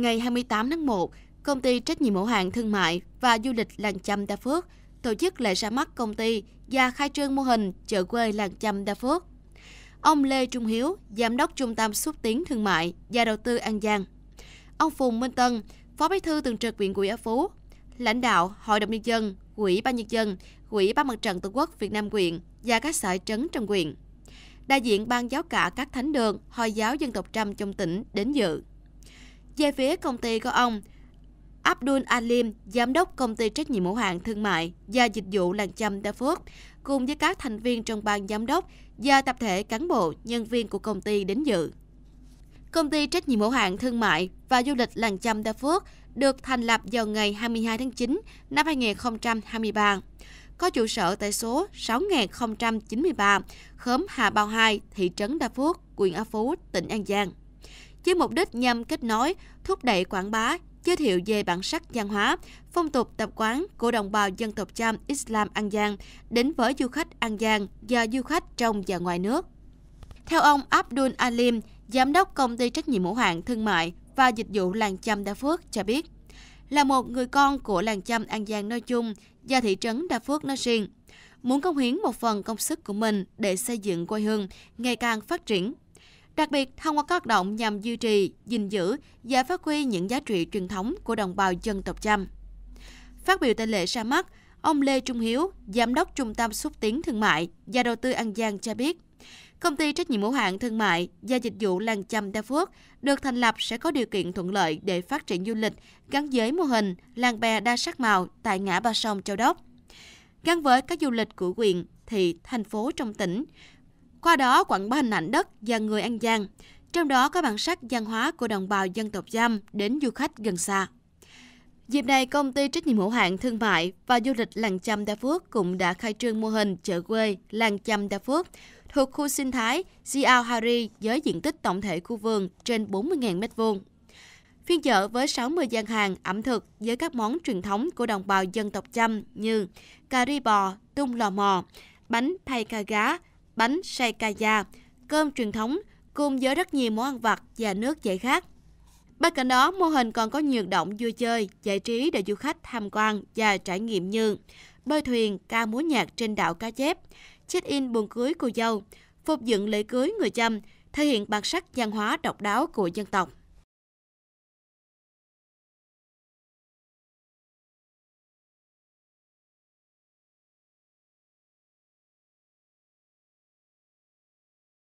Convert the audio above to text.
ngày 28 tháng 1, công ty trách nhiệm hữu hạn thương mại và du lịch Làng Chăm Đa Phước tổ chức lễ ra mắt công ty và khai trương mô hình chợ quê Làng Chăm Đa Phước. Ông Lê Trung Hiếu, Giám đốc Trung tâm Xúc tiến Thương mại và Đầu tư An Giang. Ông Phùng Minh Tân, Phó Bí thư Thường trực huyện ủy Á Phú, lãnh đạo Hội đồng Nhân dân, Ủy ban Nhân dân, Ủy ban Mặt trận Tổ quốc Việt Nam huyện và các sở, trấn trong huyện, Đại diện ban giáo cả các thánh đường, Hội giáo dân tộc Trăm trong tỉnh đến dự. Về phía công ty có ông Abdul Alim, giám đốc công ty trách nhiệm hữu hạn thương mại và dịch vụ làng châm Đa Phước, cùng với các thành viên trong ban giám đốc và tập thể cán bộ, nhân viên của công ty đến dự. Công ty trách nhiệm hữu hạn thương mại và du lịch làng châm Đa Phước được thành lập vào ngày 22 tháng 9 năm 2023, có trụ sở tại số 6093, khóm Hà Bao 2, thị trấn Đa Phước, huyện An Phú, tỉnh An Giang với mục đích nhằm kết nối, thúc đẩy quảng bá, giới thiệu về bản sắc văn hóa, phong tục tập quán của đồng bào dân tộc Cham Islam An Giang đến với du khách An Giang và du khách trong và ngoài nước. Theo ông Abdul Alim, giám đốc công ty trách nhiệm hữu hạn thương mại và dịch vụ làng Cham Đa Phước cho biết, là một người con của làng Cham An Giang nói chung và thị trấn Đa Phước nói riêng, muốn công hiến một phần công sức của mình để xây dựng quê hương ngày càng phát triển đặc biệt thông qua các hoạt động nhằm duy trì, gìn giữ và phát huy những giá trị truyền thống của đồng bào dân tộc Chăm. Phát biểu tại lễ ra mắt, ông Lê Trung Hiếu, Giám đốc Trung tâm Xúc tiến Thương mại và Đầu tư An Giang cho biết, Công ty trách nhiệm hữu hạn thương mại và dịch vụ Làng Chăm Đa Phước được thành lập sẽ có điều kiện thuận lợi để phát triển du lịch gắn với mô hình làng bè đa sắc màu tại ngã ba sông Châu Đốc. Gắn với các du lịch của huyện, thị, thành phố trong tỉnh, qua đó quảng bá hình ảnh đất và người An Giang, trong đó có bản sắc văn hóa của đồng bào dân tộc Dăm đến du khách gần xa. Dịp này, công ty trách nhiệm hữu hạn thương mại và du lịch Làng Chăm Đa Phước cũng đã khai trương mô hình chợ quê Làng Chăm Đa Phước thuộc khu sinh thái Giao Hari với diện tích tổng thể khu vườn trên 40.000 m2. Phiên chợ với 60 gian hàng ẩm thực với các món truyền thống của đồng bào dân tộc Chăm như cà ri bò, tung lò mò, bánh thay cà gá, bánh saikaya, cơm truyền thống cùng với rất nhiều món ăn vặt và nước giải khát. Bên cạnh đó, mô hình còn có nhiều động vui chơi, giải trí để du khách tham quan và trải nghiệm như bơi thuyền, ca múa nhạc trên đảo cá chép, check-in buồn cưới cô dâu, phục dựng lễ cưới người chăm, thể hiện bản sắc văn hóa độc đáo của dân tộc.